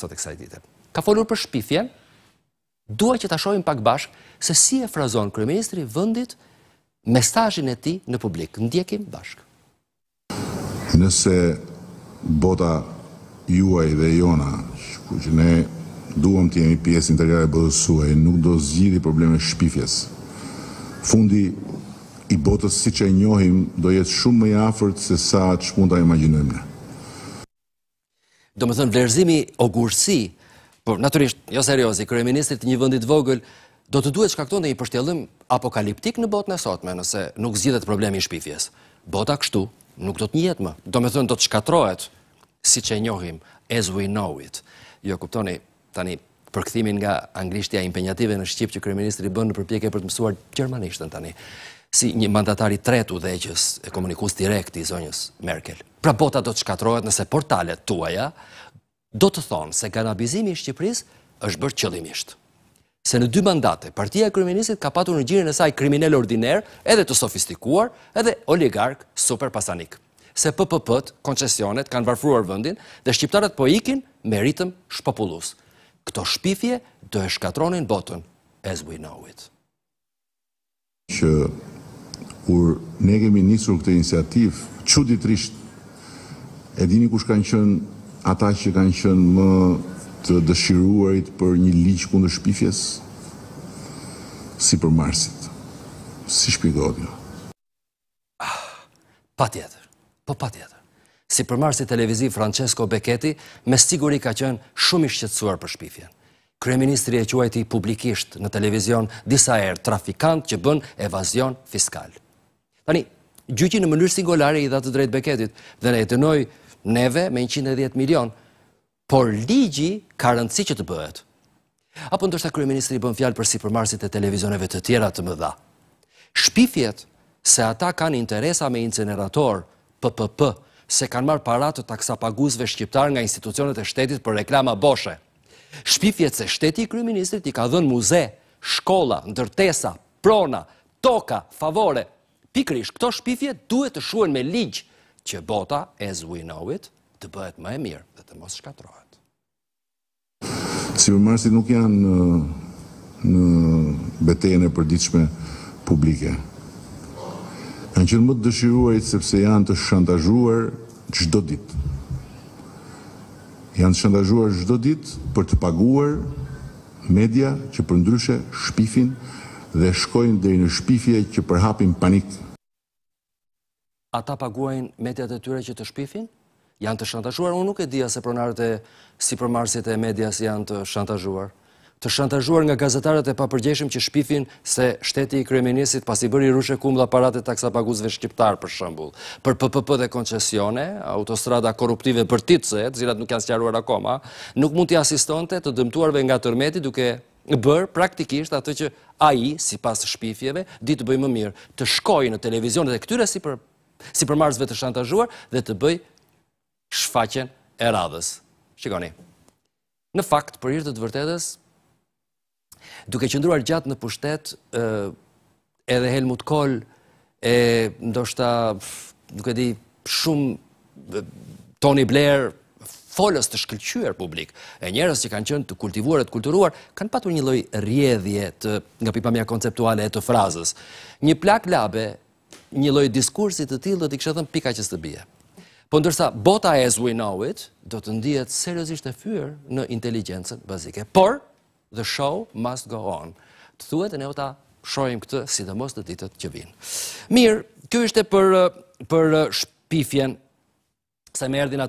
sot e kësaj dite. Ka folur për shpifje, dua që ta shojmë pak bashkë se si e frazon kërëministri vëndit me e ti në publik. ndjekim bashkë. Nëse bota juaj dhe jona, ku që ne duham të jemi pjesë interiare e bëdësuaj, nuk do zgjidi probleme shpifjes. Fundi i botës si që e njohim do jetë shumë më jafërt se sa që mund të imaginojmë në do më thënë vlerëzimi ogursi, por naturisht, jo seriosi, kërë e ministrit një vëndit vogël, do të duhet shkakton dhe i pështjellim apokaliptik në botë në sotme, nëse nuk zhjithet problemi i shpifjes. Bota kështu nuk do të njetë më. Do me thënë do të shkatrohet, si që njohim, as we know it. Jo, kuptoni, tani, përkëthimin nga anglishtja impenjative në Shqipë që kërë ministri bënë në përpjekje për të mësuar Gjermanishtën tani si një mandatari tretu dhe eqës e komunikus direkt i zonjës Merkel. Pra bota do të shkatrojët nëse portalet tuaja do të thonë se kanabizimi i Shqipëris është bërë qëllimisht. Se në dy mandate, partia e kriminisit ka patur në gjirë në saj kriminell ordiner, edhe të sofistikuar, edhe oligark super pasanik. Se PPP-t, koncesionet, kanë varfruar vëndin dhe Shqiptarët po ikin me ritëm shpopulus. Këto shpifje do e shkatronin botën, as we know it. Që kur ne kemi njësur këtë inisiativ, që ditërisht e dini kush kanë qënë ata që kanë qënë më të dëshiruarit për një liqë kundë shpifjes, si për marsit, si shpigohet një. Pa tjetër, po pa tjetër. Si përmarsi televiziv Francesco Beketi, me siguri ka qenë shumë i shqetsuar për shpifjen. Kryeministri e quajti publikisht në televizion disa erë trafikant që bën evazion fiskalë. Tani, gjyqi në mënyrë singolare i dha të drejtë beketit dhe na e dënoi neve me 110 milion. Por ligji ka rëndësi që të bëhet. Apo ndoshta kryeministri bën fjalë për sipërmarrësit e televizioneve të tjera të mëdha. Shpifjet se ata kanë interesa me incinerator PPP se kanë marrë para të taksa paguzve shqiptar nga institucionet e shtetit për reklama boshe. Shpifjet se shteti i kryeministrit i ka dhënë muze, shkolla, ndërtesa, prona, toka, favore, pikrish këto shpifje duhet të shuen me ligjë që bota, as we know it, të bëhet më e mirë dhe të mos shkatrohet. Cibërmarsit nuk janë në betejën e përdiqme publike. Në qënë më të dëshiruarit sepse janë të shantazhuar qdo ditë. Janë të shantazhuar qdo ditë për të paguar media që përndryshe shpifin dhe shkojnë dhe i në shpifje që përhapin panikë ata paguajnë mediat e tyre që të shpifin? Janë të shantazhuar? Unë nuk e dija se pronarët e sipërmarsit e medjas janë të shantazhuar. Të shantazhuar nga gazetarët e papërgjeshim që shpifin se shteti i kryeministit pasi bëri rrushe kumbë dhe aparatet taksa paguzve shqiptar për shëmbull. Për PPP dhe koncesione, autostrada korruptive për titëse, të zirat nuk janë sëqaruar akoma, nuk mund të asistonte të dëmtuarve nga tërmeti duke bërë praktikisht atë që a si pas shpifjeve, ditë bëjmë mirë, të shkojnë në televizionet e këtyre si për si për marzëve të shantazhuar dhe të bëj shfaqen e radhës. Shikoni, në fakt për hirtë të vërtetës, duke qëndruar gjatë në pushtet, edhe Helmut Kohl, e ndoshta, nuk e di, shumë Tony Blair, folës të shkëllqyër publik, e njerës që kanë qënë të kultivuar e të kulturuar, kanë patur një loj rjedhje nga pipamja konceptuale e të frazës. Një plak labe një lojë diskursit të tilë, do t'i kështë thëmë pika që së të bje. Po ndërsa, bota as we know it, do të ndijet seriosisht e fyrë në inteligencët bazike. Por, the show must go on. Të thuet e ne ota shojmë këtë sidomos të ditët që vinë. Mirë, kjo ishte për shpifjen se me erdin atë